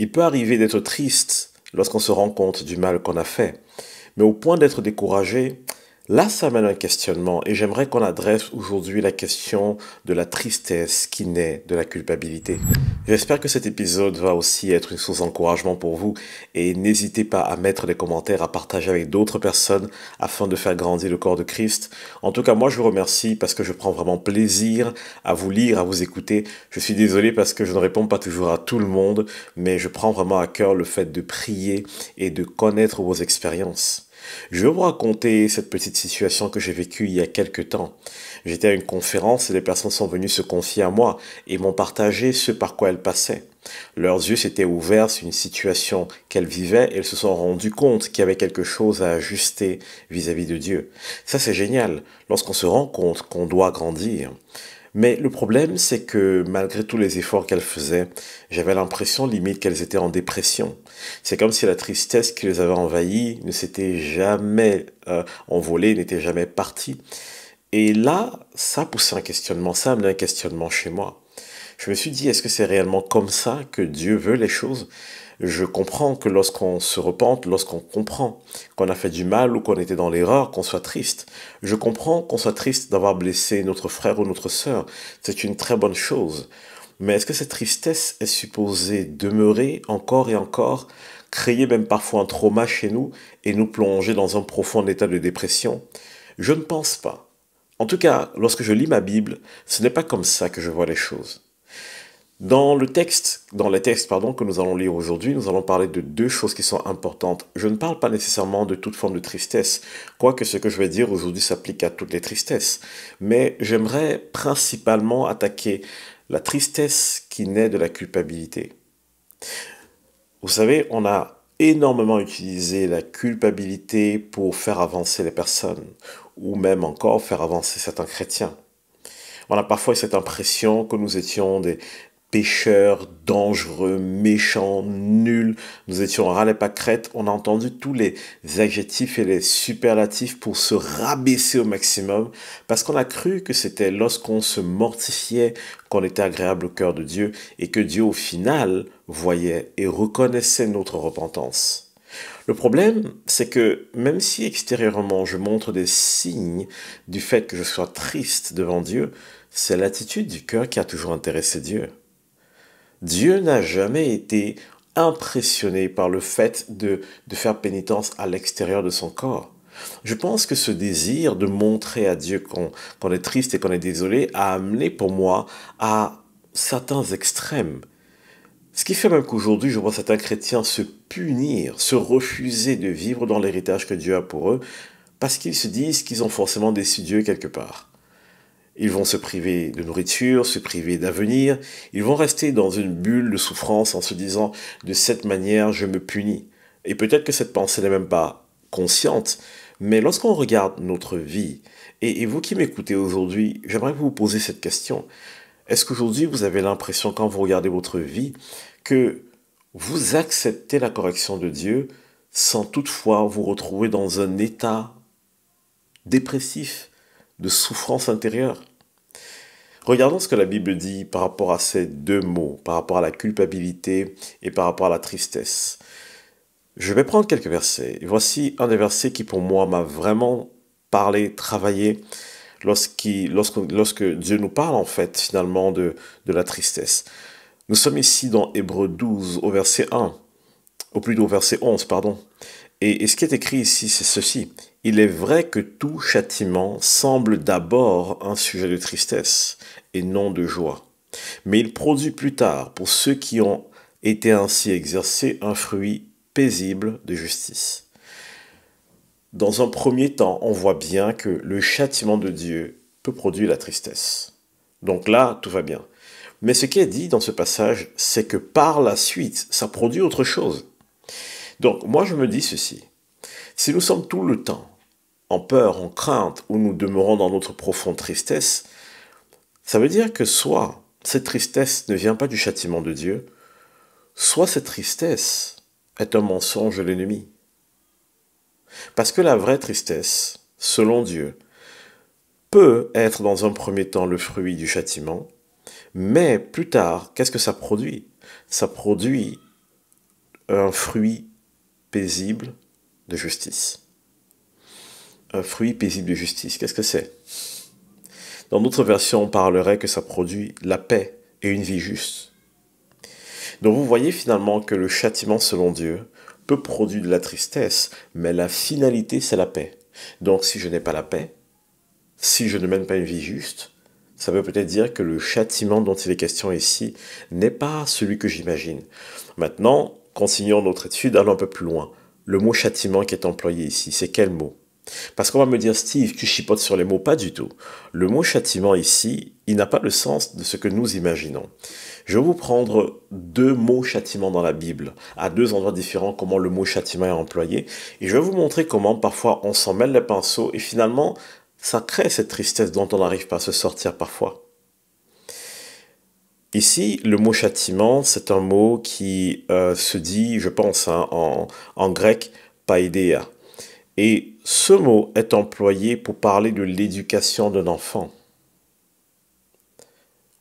Il peut arriver d'être triste lorsqu'on se rend compte du mal qu'on a fait, mais au point d'être découragé, Là, ça mène un questionnement et j'aimerais qu'on adresse aujourd'hui la question de la tristesse qui naît de la culpabilité. J'espère que cet épisode va aussi être une source d'encouragement pour vous et n'hésitez pas à mettre des commentaires, à partager avec d'autres personnes afin de faire grandir le corps de Christ. En tout cas, moi, je vous remercie parce que je prends vraiment plaisir à vous lire, à vous écouter. Je suis désolé parce que je ne réponds pas toujours à tout le monde, mais je prends vraiment à cœur le fait de prier et de connaître vos expériences. Je vais vous raconter cette petite situation que j'ai vécue il y a quelques temps. J'étais à une conférence et des personnes sont venues se confier à moi et m'ont partagé ce par quoi elles passaient. Leurs yeux s'étaient ouverts sur une situation qu'elles vivaient et elles se sont rendues compte qu'il y avait quelque chose à ajuster vis à -vis de Dieu. Ça c'est génial, lorsqu'on se rend compte qu'on doit grandir. Mais le problème, c'est que malgré tous les efforts qu'elles faisaient, j'avais l'impression limite qu'elles étaient en dépression. C'est comme si la tristesse qui les avait envahies ne s'était jamais euh, envolée, n'était jamais partie. Et là, ça poussait un questionnement, ça amenait un questionnement chez moi. Je me suis dit, est-ce que c'est réellement comme ça que Dieu veut les choses je comprends que lorsqu'on se repente, lorsqu'on comprend qu'on a fait du mal ou qu'on était dans l'erreur, qu'on soit triste. Je comprends qu'on soit triste d'avoir blessé notre frère ou notre sœur. C'est une très bonne chose. Mais est-ce que cette tristesse est supposée demeurer encore et encore, créer même parfois un trauma chez nous et nous plonger dans un profond état de dépression Je ne pense pas. En tout cas, lorsque je lis ma Bible, ce n'est pas comme ça que je vois les choses. Dans le texte, dans les textes pardon, que nous allons lire aujourd'hui, nous allons parler de deux choses qui sont importantes. Je ne parle pas nécessairement de toute forme de tristesse, quoique ce que je vais dire aujourd'hui s'applique à toutes les tristesses, mais j'aimerais principalement attaquer la tristesse qui naît de la culpabilité. Vous savez, on a énormément utilisé la culpabilité pour faire avancer les personnes, ou même encore faire avancer certains chrétiens on a parfois cette impression que nous étions des, Pêcheur, dangereux, méchant »,« nul »,« Nous étions râles et pas On a entendu tous les adjectifs et les superlatifs pour se rabaisser au maximum parce qu'on a cru que c'était lorsqu'on se mortifiait qu'on était agréable au cœur de Dieu et que Dieu au final voyait et reconnaissait notre repentance. Le problème, c'est que même si extérieurement je montre des signes du fait que je sois triste devant Dieu, c'est l'attitude du cœur qui a toujours intéressé Dieu. Dieu n'a jamais été impressionné par le fait de, faire pénitence à l'extérieur de son corps. Je pense que ce désir de montrer à Dieu qu'on est triste et qu'on est désolé a amené pour moi à certains extrêmes. Ce qui fait même qu'aujourd'hui, je vois certains chrétiens se punir, se refuser de vivre dans l'héritage que Dieu a pour eux, parce qu'ils se disent qu'ils ont forcément déçu Dieu quelque part. Ils vont se priver de nourriture, se priver d'avenir, ils vont rester dans une bulle de souffrance en se disant de cette manière je me punis. Et peut-être que cette pensée n'est même pas consciente, mais lorsqu'on regarde notre vie, et, vous qui m'écoutez aujourd'hui, j'aimerais vous poser cette question. Est-ce qu'aujourd'hui vous avez l'impression quand vous regardez votre vie que vous acceptez la correction de Dieu sans toutefois vous retrouver dans un état dépressif, de souffrance intérieure Regardons ce que la Bible dit par rapport à ces deux mots, par rapport à la culpabilité et par rapport à la tristesse. Je vais prendre quelques versets. voici un des versets qui pour moi m'a vraiment parlé, travaillé lorsque, Dieu nous parle en fait finalement de, la tristesse. Nous sommes ici dans Hébreu 12 au verset 1, au plus au verset 11, pardon. Et, et ce qui est écrit ici, c'est ceci. Il est vrai que tout châtiment semble d'abord un sujet de tristesse et non de joie, mais il produit plus tard, pour ceux qui ont été ainsi exercés, un fruit paisible de justice. Dans un premier temps, on voit bien que le châtiment de Dieu peut produire la tristesse. Donc là, tout va bien. Mais ce qui est dit dans ce passage, c'est que par la suite, ça produit autre chose. Donc moi, je me dis ceci. Si nous sommes tout le temps en peur, en crainte, ou nous demeurons dans notre profonde tristesse, ça veut dire que soit cette tristesse ne vient pas du châtiment de Dieu, soit cette tristesse est un mensonge de l'ennemi. Parce que la vraie tristesse, selon Dieu, peut être dans un premier temps le fruit du châtiment, mais plus tard, qu'est-ce que ça produit Ça produit un fruit paisible de justice un fruit paisible de justice. Qu'est-ce que c'est Dans d'autres versions, on parlerait que ça produit la paix et une vie juste. Donc vous voyez finalement que le châtiment selon Dieu peut produire de la tristesse, mais la finalité, c'est la paix. Donc si je n'ai pas la paix, si je ne mène pas une vie juste, ça veut peut-être dire que le châtiment dont il est question ici n'est pas celui que j'imagine. Maintenant, continuons notre étude, allons un peu plus loin. Le mot châtiment qui est employé ici, c'est quel mot parce qu'on va me dire, Steve, tu chipotes sur les mots, pas du tout. Le mot châtiment ici, il n'a pas le sens de ce que nous imaginons. Je vais vous prendre deux mots châtiment dans la Bible, à deux endroits différents, comment le mot châtiment est employé, et je vais vous montrer comment parfois on s'en mêle les pinceaux, et finalement, ça crée cette tristesse dont on n'arrive pas à se sortir parfois. Ici, le mot châtiment, c'est un mot qui euh, se dit, je pense, hein, en, grec, paideia. Et ce mot est employé pour parler de l'éducation d'un enfant.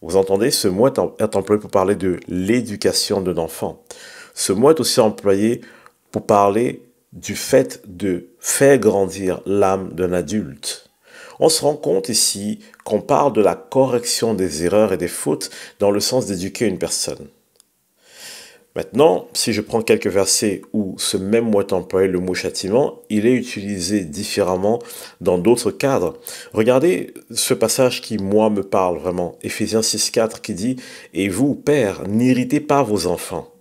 Vous entendez, ce mot est employé pour parler de l'éducation d'un enfant. Ce mot est aussi employé pour parler du fait de faire grandir l'âme d'un adulte. On se rend compte ici qu'on parle de la correction des erreurs et des fautes dans le sens d'éduquer une personne. Maintenant, si je prends quelques versets où ce même mot est employé, le mot châtiment, il est utilisé différemment dans d'autres cadres. Regardez ce passage qui, moi, me parle vraiment. Éphésiens 6.4 qui dit « Et vous, pères, n'irritez pas vos enfants,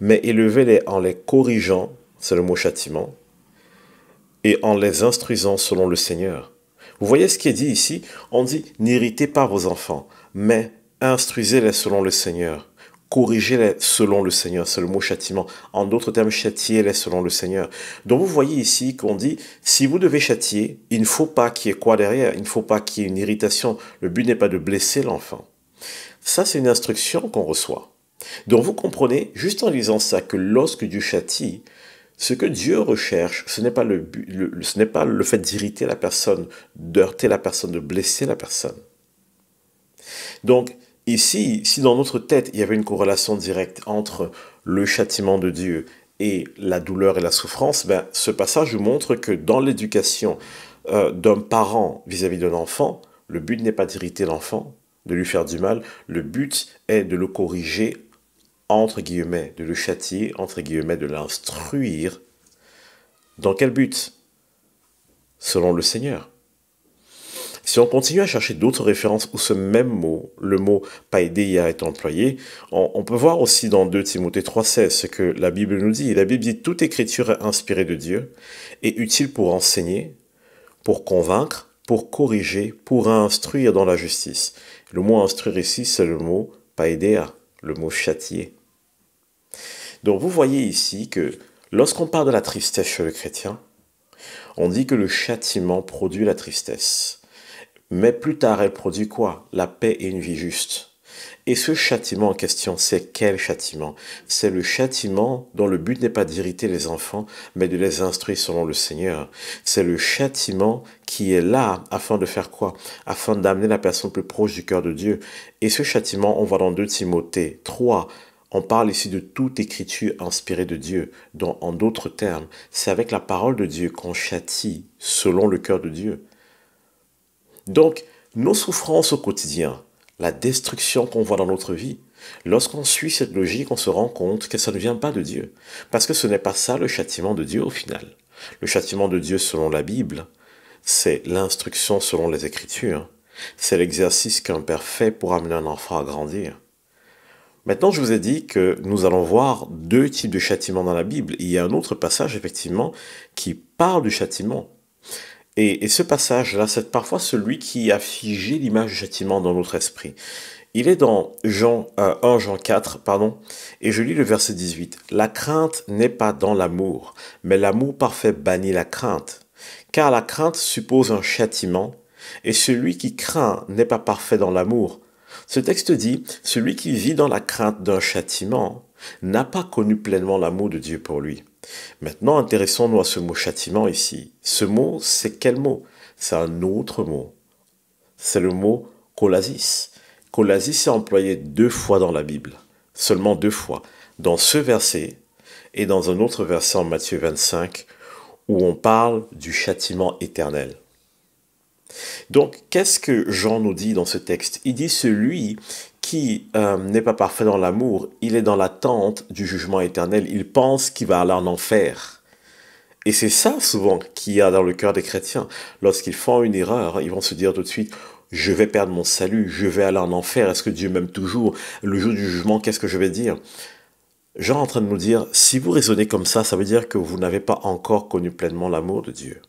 mais élevez-les en les corrigeant, c'est le mot châtiment, et en les instruisant selon le Seigneur. » Vous voyez ce qui est dit ici On dit « N'irritez pas vos enfants, mais instruisez-les selon le Seigneur. » corriger les selon le Seigneur. C'est le mot châtiment. En d'autres termes, châtier les selon le Seigneur. Donc vous voyez ici qu'on dit, si vous devez châtier, il ne faut pas qu'il y ait quoi derrière, il ne faut pas qu'il y ait une irritation. Le but n'est pas de blesser l'enfant. Ça, c'est une instruction qu'on reçoit. Donc vous comprenez, juste en lisant ça, que lorsque Dieu châtie, ce que Dieu recherche, ce n'est pas le, ce n'est pas le fait d'irriter la personne, d'heurter la personne, de blesser la personne. Donc, et si dans notre tête, il y avait une corrélation directe entre le châtiment de Dieu et la douleur et la souffrance, ben, ce passage montre que dans l'éducation euh, d'un parent vis-à-vis d'un enfant, le but n'est pas d'irriter l'enfant, de lui faire du mal, le but est de le corriger, entre guillemets, de le châtier, entre guillemets, de l'instruire. Dans quel but Selon le Seigneur. Si on continue à chercher d'autres références où ce même mot, le mot paideia est employé, on, peut voir aussi dans 2 Timothée 3.16 ce que la Bible nous dit. La Bible dit toute écriture inspirée de Dieu est utile pour enseigner, pour convaincre, pour corriger, pour instruire dans la justice. Le mot instruire ici, c'est le mot paideia, le mot châtier. Donc vous voyez ici que lorsqu'on parle de la tristesse chez le chrétien, on dit que le châtiment produit la tristesse. Mais plus tard, elle produit quoi La paix et une vie juste. Et ce châtiment en question, c'est quel châtiment C'est le châtiment dont le but n'est pas d'irriter les enfants, mais de les instruire selon le Seigneur. C'est le châtiment qui est là afin de faire quoi Afin d'amener la personne plus proche du cœur de Dieu. Et ce châtiment, on voit dans 2 Timothée 3. On parle ici de toute écriture inspirée de Dieu, dont en d'autres termes, c'est avec la parole de Dieu qu'on châtie selon le cœur de Dieu. Donc, nos souffrances au quotidien, la destruction qu'on voit dans notre vie, lorsqu'on suit cette logique, on se rend compte que ça ne vient pas de Dieu. Parce que ce n'est pas ça le châtiment de Dieu au final. Le châtiment de Dieu selon la Bible, c'est l'instruction selon les Écritures. C'est l'exercice qu'un père fait pour amener un enfant à grandir. Maintenant, je vous ai dit que nous allons voir deux types de châtiments dans la Bible. Il y a un autre passage, effectivement, qui parle du châtiment. Et, ce passage-là, c'est parfois celui qui a figé l'image du châtiment dans notre esprit. Il est dans Jean 1 euh, Jean 4, pardon, et je lis le verset 18. La crainte n'est pas dans l'amour, mais l'amour parfait bannit la crainte, car la crainte suppose un châtiment, et celui qui craint n'est pas parfait dans l'amour. Ce texte dit, celui qui vit dans la crainte d'un châtiment n'a pas connu pleinement l'amour de Dieu pour lui. Maintenant, intéressons-nous à ce mot châtiment ici. Ce mot, c'est quel mot C'est un autre mot. C'est le mot colasis. Colasis est employé deux fois dans la Bible, seulement deux fois, dans ce verset et dans un autre verset en Matthieu 25, où on parle du châtiment éternel. Donc, qu'est-ce que Jean nous dit dans ce texte Il dit, celui qui euh, n'est pas parfait dans l'amour, il est dans l'attente du jugement éternel, il pense qu'il va aller en enfer. Et c'est ça souvent qu'il y a dans le cœur des chrétiens. Lorsqu'ils font une erreur, ils vont se dire tout de suite, je vais perdre mon salut, je vais aller en enfer, est-ce que Dieu m'aime toujours Le jour du jugement, qu'est-ce que je vais dire Jean est en train de nous dire, si vous raisonnez comme ça, ça veut dire que vous n'avez pas encore connu pleinement l'amour de Dieu.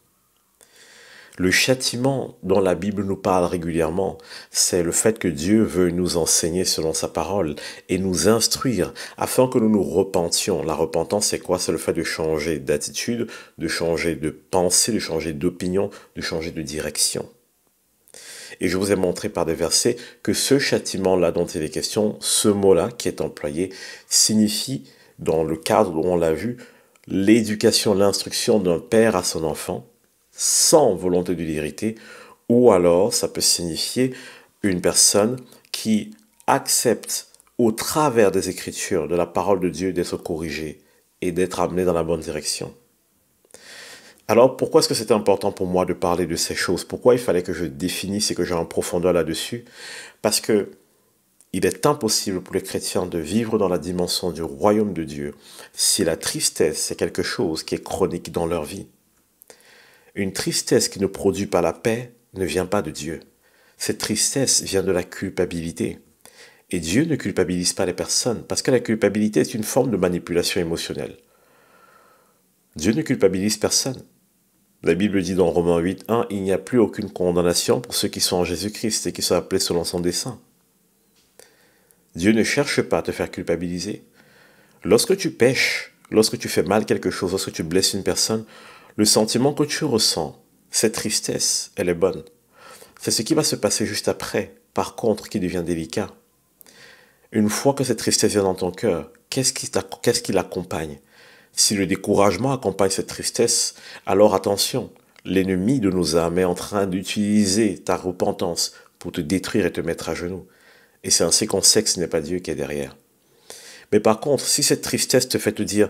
Le châtiment dont la Bible nous parle régulièrement, c'est le fait que Dieu veut nous enseigner selon sa parole et nous instruire afin que nous nous repentions. La repentance, c'est quoi C'est le fait de changer d'attitude, de changer de pensée, de changer d'opinion, de changer de direction. Et je vous ai montré par des versets que ce châtiment-là dont il est question, ce mot-là qui est employé, signifie, dans le cadre où on l'a vu, l'éducation, l'instruction d'un père à son enfant, sans volonté de l'hériter, ou alors ça peut signifier une personne qui accepte au travers des Écritures, de la parole de Dieu, d'être corrigée et d'être amenée dans la bonne direction. Alors pourquoi est-ce que c'était important pour moi de parler de ces choses Pourquoi il fallait que je définisse et que j'ai en profondeur là-dessus Parce que il est impossible pour les chrétiens de vivre dans la dimension du royaume de Dieu si la tristesse est quelque chose qui est chronique dans leur vie. Une tristesse qui ne produit pas la paix ne vient pas de Dieu. Cette tristesse vient de la culpabilité. Et Dieu ne culpabilise pas les personnes parce que la culpabilité est une forme de manipulation émotionnelle. Dieu ne culpabilise personne. La Bible dit dans Romains 8.1 « il n'y a plus aucune condamnation pour ceux qui sont en Jésus-Christ et qui sont appelés selon son dessein. Dieu ne cherche pas à te faire culpabiliser. Lorsque tu pèches, lorsque tu fais mal quelque chose, lorsque tu blesses une personne, le sentiment que tu ressens, cette tristesse, elle est bonne. C'est ce qui va se passer juste après, par contre, qui devient délicat. Une fois que cette tristesse vient dans ton cœur, qu'est-ce qui, l'accompagne Si le découragement accompagne cette tristesse, alors attention, l'ennemi de nos âmes est en train d'utiliser ta repentance pour te détruire et te mettre à genoux. Et c'est ainsi qu'on sait que ce n'est pas Dieu qui est derrière. Mais par contre, si cette tristesse te fait te dire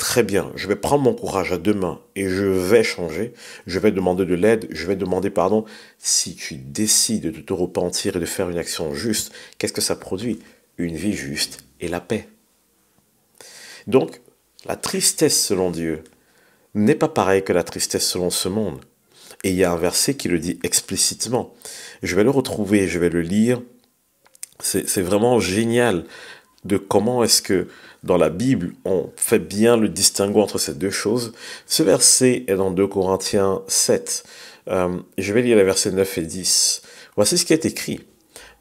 très bien, je vais prendre mon courage à deux mains et je vais changer, je vais demander de l'aide, je vais demander pardon. Si tu décides de te repentir et de faire une action juste, qu'est-ce que ça produit Une vie juste et la paix. Donc, la tristesse selon Dieu n'est pas pareille que la tristesse selon ce monde. Et il y a un verset qui le dit explicitement. Je vais le retrouver, je vais le lire. C'est vraiment génial de comment est-ce que dans la Bible on fait bien le distinguo entre ces deux choses. Ce verset est dans 2 Corinthiens 7. Euh, je vais lire les versets 9 et 10. Voici ce qui est écrit.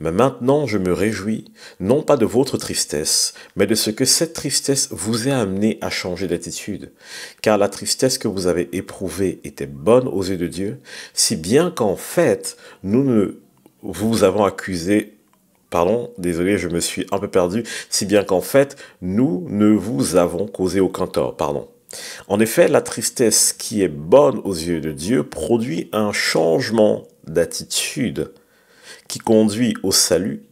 Mais maintenant je me réjouis, non pas de votre tristesse, mais de ce que cette tristesse vous ait amené à changer d'attitude. Car la tristesse que vous avez éprouvée était bonne aux yeux de Dieu, si bien qu'en fait, nous ne vous avons accusé Pardon, désolé, je me suis un peu perdu, si bien qu'en fait, nous ne vous avons causé aucun tort, pardon. En effet, la tristesse qui est bonne aux yeux de Dieu produit un changement d'attitude qui conduit au salut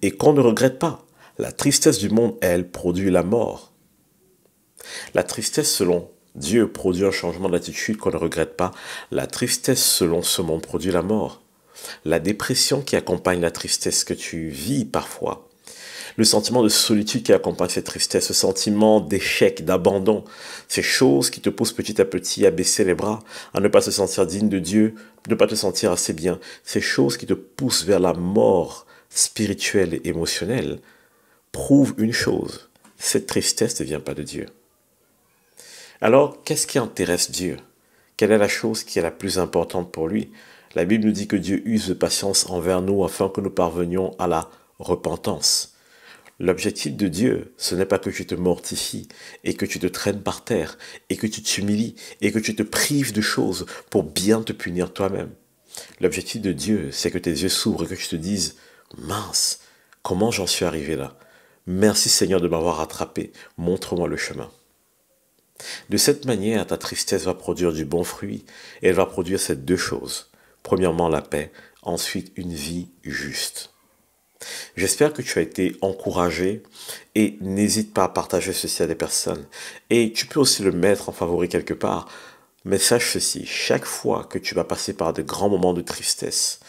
et qu'on ne regrette pas. La tristesse du monde, elle, produit la mort. La tristesse selon Dieu produit un changement d'attitude qu'on ne regrette pas. La tristesse selon ce monde produit la mort la dépression qui accompagne la tristesse que tu vis parfois, le sentiment de solitude qui accompagne cette tristesse, ce sentiment d'échec, d'abandon, ces choses qui te poussent petit à petit à baisser les bras, à ne pas se sentir digne de Dieu, ne pas te sentir assez bien, ces choses qui te poussent vers la mort spirituelle et émotionnelle, prouvent une chose, cette tristesse ne vient pas de Dieu. Alors, qu'est-ce qui intéresse Dieu Quelle est la chose qui est la plus importante pour lui la Bible nous dit que Dieu use de patience envers nous afin que nous parvenions à la repentance. L'objectif de Dieu, ce n'est pas que tu te mortifies et que tu te traînes par terre et que tu t'humilies et que tu te prives de choses pour bien te punir toi-même. L'objectif de Dieu, c'est que tes yeux s'ouvrent et que tu te dises, mince, comment j'en suis arrivé là Merci Seigneur de m'avoir rattrapé, montre-moi le chemin. De cette manière, ta tristesse va produire du bon fruit et elle va produire ces deux choses Premièrement, la paix. Ensuite, une vie juste. J'espère que tu as été encouragé et n'hésite pas à partager ceci à des personnes. Et tu peux aussi le mettre en favori quelque part. Mais sache ceci, chaque fois que tu vas passer par de grands moments de tristesse,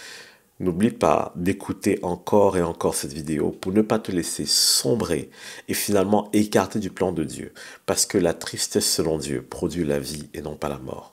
n'oublie pas d'écouter encore et encore cette vidéo pour ne pas te laisser sombrer et finalement écarter du plan de Dieu. Parce que la tristesse selon Dieu produit la vie et non pas la mort.